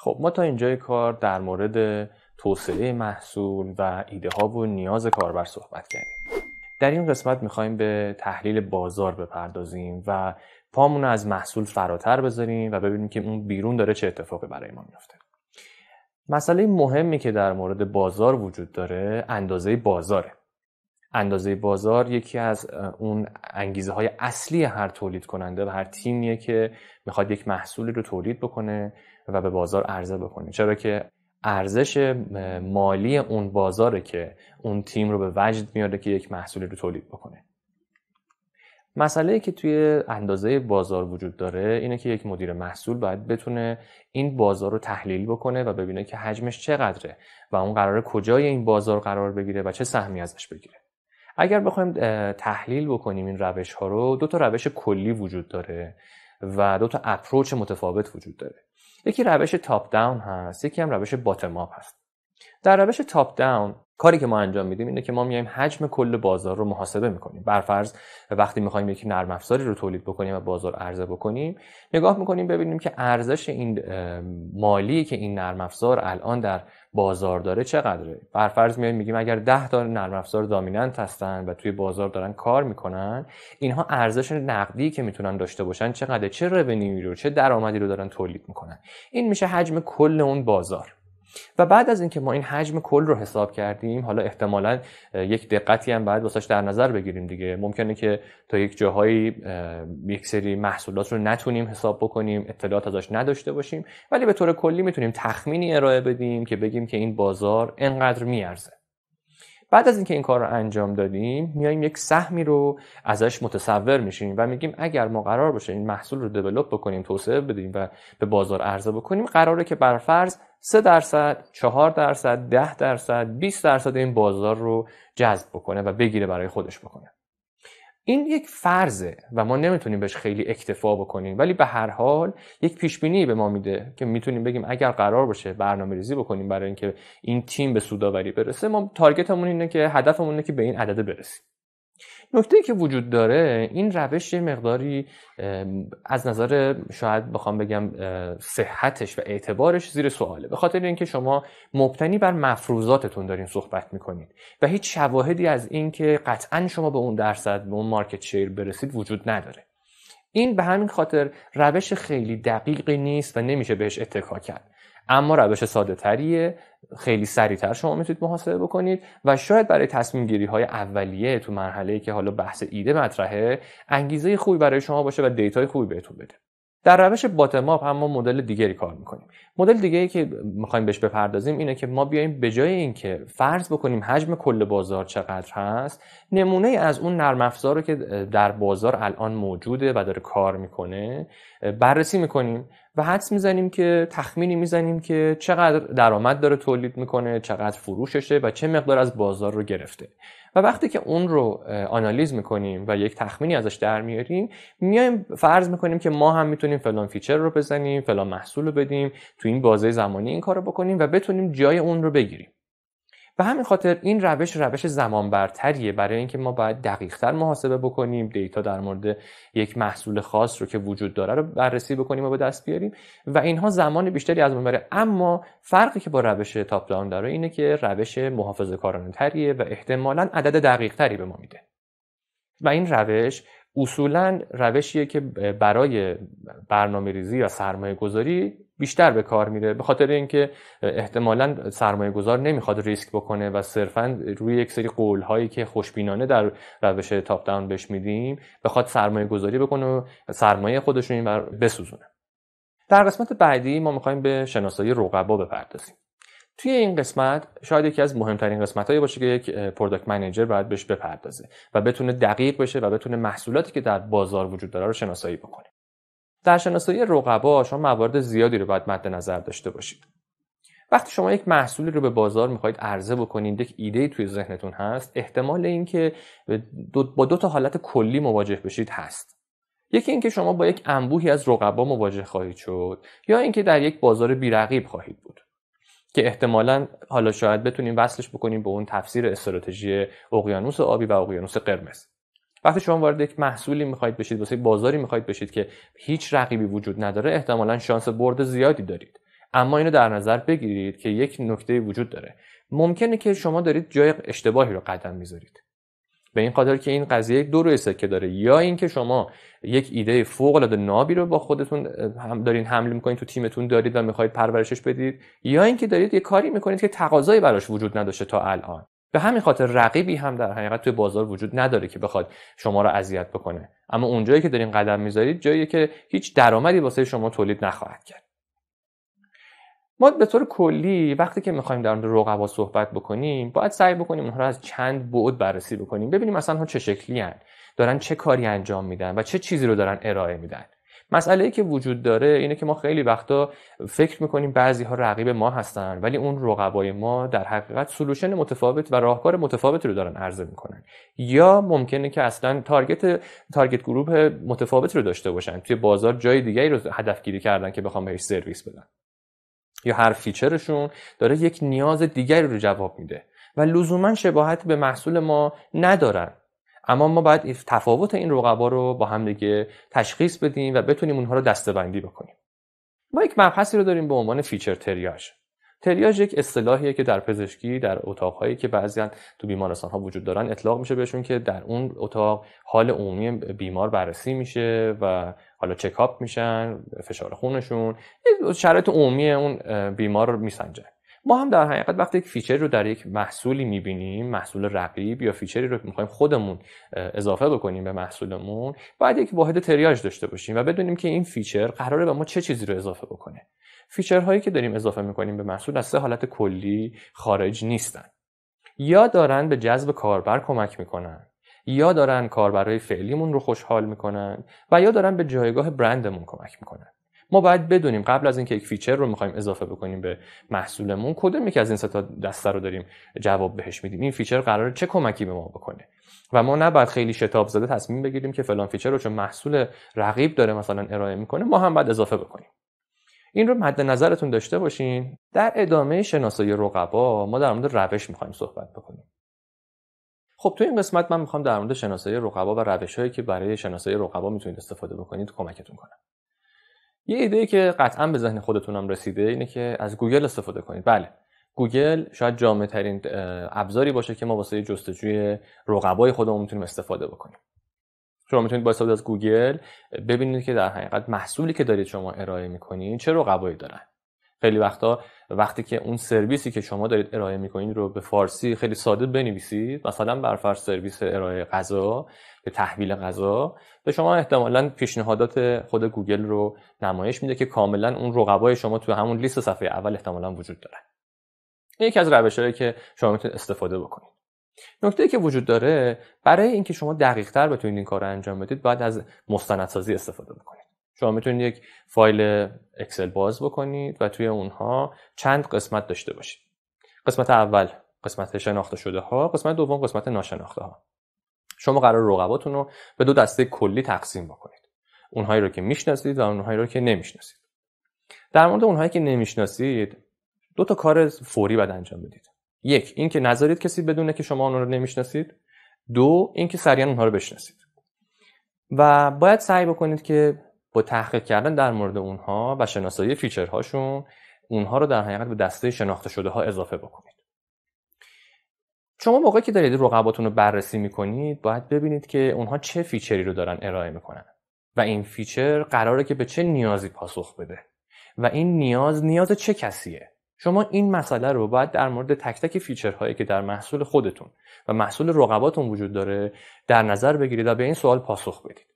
خب ما تا اینجای کار در مورد توسعه محصول و ایده ها و نیاز کاربر صحبت کردیم در این قسمت میخوایم به تحلیل بازار بپردازیم و پامون از محصول فراتر بذاریم و ببینیم که اون بیرون داره چه اتفاقی برای ما میفته مسئله مهمی که در مورد بازار وجود داره اندازه بازاره اندازه بازار یکی از اون انگیزه های اصلی هر تولید کننده و هر تیمیه که میخواد یک محصولی رو تولید بکنه و به بازار عرضه بکنیم چرا که ارزش مالی اون بازاره که اون تیم رو به وجد میاره که یک محصولی رو تولید بکنه مسئله که توی اندازه بازار وجود داره اینه که یک مدیر محصول باید بتونه این بازار رو تحلیل بکنه و ببینه که حجمش چقدره و اون قرار کجای این بازار قرار بگیره و چه سهمی ازش بگیره اگر بخوایم تحلیل بکنیم این روش ها رو دو تا روش کلی وجود داره و دو تا اپروچ متفاوت وجود داره یکی روش تاپ داون هست یکی هم روش باتم اپ هست در روش تاپ داون کاری که ما انجام میدیم اینه که ما میایم حجم کل بازار رو محاسبه میکنیم برفرض وقتی میخوایم یک نرم افزاری رو تولید بکنیم و بازار عرضه بکنیم نگاه میکنیم ببینیم که ارزش این مالی که این نرم افزار الان در بازار داره چقدره برفرض میایم میگیم اگر 10 تا نرم افزار دامیننت هستن و توی بازار دارن کار میکنن اینها ارزش نقدی که میتونن داشته باشن چقدره چه رونیوی رو چه درآمدی رو دارن تولید میکنن این میشه حجم کل اون بازار و بعد از اینکه ما این حجم کل رو حساب کردیم حالا احتمالا یک دقتی هم باید واسش در نظر بگیریم دیگه ممکنه که تا یک جاهایی یک سری محصولات رو نتونیم حساب بکنیم اطلاعات ازش نداشته باشیم ولی به طور کلی میتونیم تخمینی ارائه بدیم که بگیم که این بازار انقدر میارزه بعد از اینکه این کار رو انجام دادیم میایم یک سهمی رو ازش متصور میشیم و میگیم اگر ما قرار باشه این محصول رو دیولپ بکنیم توسعه بدیم و به بازار عرضه بکنیم قراره که بر فرض 3 درصد، 4 درصد، 10 درصد، 20 درصد این بازار رو جذب بکنه و بگیره برای خودش بکنه. این یک فرضه و ما نمیتونیم بهش خیلی اکتفا بکنیم ولی به هر حال یک پیش بینی به ما میده که میتونیم بگیم اگر قرار باشه برنامه ریزی بکنیم برای اینکه این تیم به سوداوری برسه ما تارگتمون اینه که هدفمون اینه که به این عدد برسیم نکته که وجود داره این روش یه مقداری از نظر شاید بخوام بگم صحتش و اعتبارش زیر سواله به خاطر اینکه شما مبتنی بر مفروضاتتون دارین صحبت میکنید و هیچ شواهدی از اینکه قطعا شما به اون درصد به اون مارکت شیر برسید وجود نداره این به همین خاطر روش خیلی دقیقی نیست و نمیشه بهش اتکا کرد اما روش ساده تریه خیلی سریعتر شما میتونید محاسبه بکنید و شاید برای تصمیم گیری های اولیه تو مرحله که حالا بحث ایده مطرحه انگیزه خوبی برای شما باشه و دیتای خوبی بهتون بده در روش باتم اپ هم ما مدل دیگری کار میکنیم مدل دیگری که میخوایم بهش بپردازیم اینه که ما بیایم به جای اینکه فرض بکنیم حجم کل بازار چقدر هست نمونه از اون نرم افزار رو که در بازار الان موجوده و داره کار میکنه بررسی میکنیم و حدس میزنیم که تخمینی میزنیم که چقدر درآمد داره تولید میکنه چقدر فروششه و چه مقدار از بازار رو گرفته و وقتی که اون رو آنالیز میکنیم و یک تخمینی ازش در میاریم میایم فرض میکنیم که ما هم میتونیم فلان فیچر رو بزنیم فلان محصول رو بدیم تو این بازه زمانی این کار رو بکنیم و بتونیم جای اون رو بگیریم به همین خاطر این روش روش زمان برتریه برای اینکه ما باید دقیقتر محاسبه بکنیم دیتا در مورد یک محصول خاص رو که وجود داره رو بررسی بکنیم و به دست بیاریم و اینها زمان بیشتری از ما بره اما فرقی که با روش تاپ داون داره اینه که روش محافظه کارانه و احتمالا عدد دقیق به ما میده و این روش اصولا روشیه که برای برنامه ریزی یا سرمایه گذاری بیشتر به کار میره به خاطر اینکه احتمالا سرمایه گذار نمیخواد ریسک بکنه و صرفا روی یک سری قول هایی که خوشبینانه در روش تاپ داون بهش میدیم بخواد سرمایه گذاری بکنه و سرمایه خودشون رو بسوزونه در قسمت بعدی ما میخوایم به شناسایی رقبا بپردازیم توی این قسمت شاید یکی از مهمترین قسمتهایی باشه که یک پروداکت منیجر باید بهش بپردازه و بتونه دقیق بشه و بتونه محصولاتی که در بازار وجود داره رو شناسایی بکنه در شناسایی رقبا شما موارد زیادی رو باید مد نظر داشته باشید وقتی شما یک محصولی رو به بازار میخواید عرضه بکنید یک ایده توی ذهنتون هست احتمال اینکه با دو تا حالت کلی مواجه بشید هست یکی اینکه شما با یک انبوهی از رقبا مواجه خواهید شد یا اینکه در یک بازار بیرقیب خواهید بود که احتمالا حالا شاید بتونیم وصلش بکنیم به اون تفسیر استراتژی اقیانوس آبی و اقیانوس قرمز وقتی شما وارد یک محصولی میخواید بشید واسه بازاری میخواید بشید که هیچ رقیبی وجود نداره احتمالا شانس برد زیادی دارید اما اینو در نظر بگیرید که یک نکته وجود داره ممکنه که شما دارید جای اشتباهی رو قدم میذارید به این خاطر که این قضیه یک دو روی سکه داره یا اینکه شما یک ایده فوق العاده نابی رو با خودتون هم دارین حمل میکنید تو تیمتون دارید و میخواید پرورشش بدید یا اینکه دارید یه کاری میکنید که تقاضایی براش وجود نداشته تا الان به همین خاطر رقیبی هم در حقیقت توی بازار وجود نداره که بخواد شما رو اذیت بکنه اما اونجایی که دارین قدم میذارید جایی که هیچ درآمدی واسه شما تولید نخواهد کرد ما به طور کلی وقتی که میخوایم در مورد رقبا صحبت بکنیم باید سعی بکنیم اونها رو از چند بعد بررسی بکنیم ببینیم مثلا ها چه شکلی هن. دارن چه کاری انجام میدن و چه چیزی رو دارن ارائه میدن مسئله ای که وجود داره اینه که ما خیلی وقتا فکر میکنیم بعضی ها رقیب ما هستن ولی اون رقبای ما در حقیقت سلوشن متفاوت و راهکار متفاوتی رو دارن عرضه میکنن یا ممکنه که اصلا تارگت تارگت گروه متفاوتی رو داشته باشن توی بازار جای دیگری رو هدفگیری کردن که بخوام بهش سرویس بدن یا هر فیچرشون داره یک نیاز دیگری رو جواب میده و لزوما شباهت به محصول ما ندارن اما ما باید تفاوت این رقبا رو با هم دیگه تشخیص بدیم و بتونیم اونها رو دستبندی بکنیم ما یک مبحثی رو داریم به عنوان فیچر تریاج تریاج یک اصطلاحیه که در پزشکی در اتاقهایی که هم تو بیمارستان ها وجود دارن اطلاق میشه بهشون که در اون اتاق حال عمومی بیمار بررسی میشه و حالا چکاپ میشن فشار خونشون شرایط عمومی اون بیمار رو میسنجه. ما هم در حقیقت وقتی یک فیچر رو در یک محصولی میبینیم محصول رقیب یا فیچری رو میخوایم خودمون اضافه بکنیم به محصولمون باید یک واحد تریاج داشته باشیم و بدونیم که این فیچر قراره به ما چه چیزی رو اضافه بکنه فیچرهایی که داریم اضافه میکنیم به محصول از سه حالت کلی خارج نیستن یا دارن به جذب کاربر کمک میکنن یا دارن کاربرای فعلیمون رو خوشحال میکنن و یا دارن به جایگاه برندمون کمک میکنن ما باید بدونیم قبل از اینکه یک فیچر رو میخوایم اضافه بکنیم به محصولمون کدوم یکی از این ستا دسته رو داریم جواب بهش میدیم این فیچر قراره چه کمکی به ما بکنه و ما نباید خیلی شتاب زده تصمیم بگیریم که فلان فیچر رو چون محصول رقیب داره مثلا ارائه میکنه ما هم باید اضافه بکنیم این رو مد نظرتون داشته باشین در ادامه شناسایی رقبا ما در مورد روش میخوایم صحبت بکنیم خب تو این قسمت من میخوام در مورد شناسایی رقبا و روش که برای شناسایی رقبا میتونید استفاده بکنید کمکتون کنم یه ایده که قطعا به ذهن خودتونم رسیده اینه که از گوگل استفاده کنید بله گوگل شاید جامع ترین ابزاری باشه که ما واسه جستجوی رقبای خودمون میتونیم استفاده بکنیم شما میتونید با استفاده از گوگل ببینید که در حقیقت محصولی که دارید شما ارائه میکنید چه رقبایی دارن خیلی وقتا وقتی که اون سرویسی که شما دارید ارائه میکنید رو به فارسی خیلی ساده بنویسید مثلا برفر سرویس ارائه غذا به تحویل غذا به شما احتمالا پیشنهادات خود گوگل رو نمایش میده که کاملا اون رقبای شما تو همون لیست صفحه اول احتمالا وجود داره این یکی از روشهایی که شما میتونید استفاده بکنید نکته که وجود داره برای اینکه شما دقیقتر بتونید این کار رو انجام بدید باید از مستندسازی استفاده بکنید شما میتونید یک فایل اکسل باز بکنید و توی اونها چند قسمت داشته باشید قسمت اول قسمت شناخته شده ها قسمت دوم قسمت ناشناخته ها شما قرار رقباتون رو به دو دسته کلی تقسیم بکنید اونهایی رو که میشناسید و اونهایی رو که نمیشناسید در مورد اونهایی که نمیشناسید دو تا کار فوری باید انجام بدید یک اینکه نذارید کسی بدونه که شما اونها رو نمیشناسید دو اینکه سریعا اونها رو بشناسید و باید سعی بکنید که تحقیق کردن در مورد اونها و شناسایی فیچرهاشون اونها رو در حقیقت به دسته شناخته شده ها اضافه بکنید شما موقعی که دارید رقباتون رو بررسی میکنید باید ببینید که اونها چه فیچری رو دارن ارائه میکنن و این فیچر قراره که به چه نیازی پاسخ بده و این نیاز نیاز چه کسیه شما این مسئله رو باید در مورد تک تک فیچرهایی که در محصول خودتون و محصول رقباتون وجود داره در نظر بگیرید و به این سوال پاسخ بدید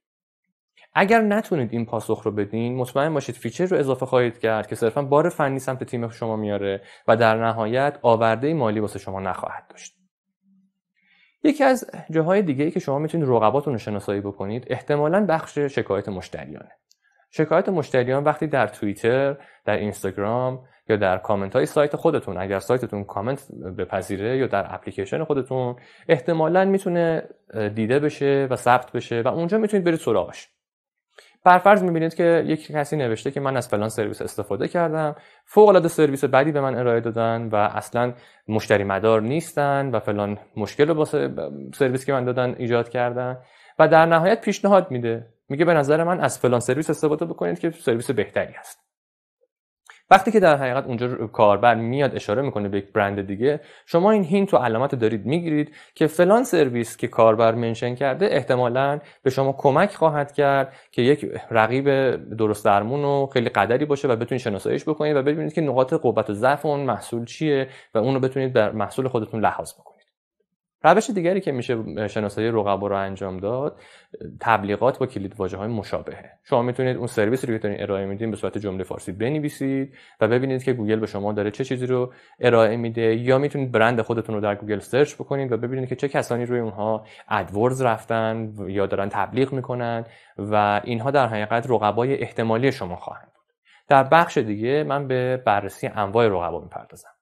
اگر نتونید این پاسخ رو بدین مطمئن باشید فیچر رو اضافه خواهید کرد که صرفا بار فنی سمت تیم شما میاره و در نهایت آورده مالی واسه شما نخواهد داشت یکی از جاهای دیگه ای که شما میتونید رقباتون رو شناسایی بکنید احتمالا بخش شکایت مشتریانه شکایت مشتریان وقتی در توییتر، در اینستاگرام یا در کامنت های سایت خودتون اگر سایتتون کامنت بپذیره یا در اپلیکیشن خودتون احتمالا میتونه دیده بشه و ثبت بشه و اونجا میتونید برید سراغش برفرض میبینید که یک کسی نوشته که من از فلان سرویس استفاده کردم فوق العاده سرویس بدی به من ارائه دادن و اصلا مشتری مدار نیستن و فلان مشکل رو با سرویس که من دادن ایجاد کردن و در نهایت پیشنهاد میده میگه به نظر من از فلان سرویس استفاده بکنید که سرویس بهتری هست وقتی که در حقیقت اونجا کاربر میاد اشاره میکنه به یک برند دیگه شما این هینت و علامت دارید میگیرید که فلان سرویس که کاربر منشن کرده احتمالا به شما کمک خواهد کرد که یک رقیب درست درمون و خیلی قدری باشه و بتونید شناساییش بکنید و ببینید که نقاط قوت و ضعف اون محصول چیه و اون رو بتونید بر محصول خودتون لحاظ بکنید روش دیگری که میشه شناسایی رقبا رو انجام داد تبلیغات با کلید واجه های مشابهه شما میتونید اون سرویسی رو که دارین ارائه میدین به صورت جمله فارسی بنویسید و ببینید که گوگل به شما داره چه چیزی رو ارائه میده یا میتونید برند خودتون رو در گوگل سرچ بکنید و ببینید که چه کسانی روی اونها ادورز رفتن یا دارن تبلیغ میکنن و اینها در حقیقت رقبای احتمالی شما خواهند در بخش دیگه من به بررسی انواع رقبا میپردازم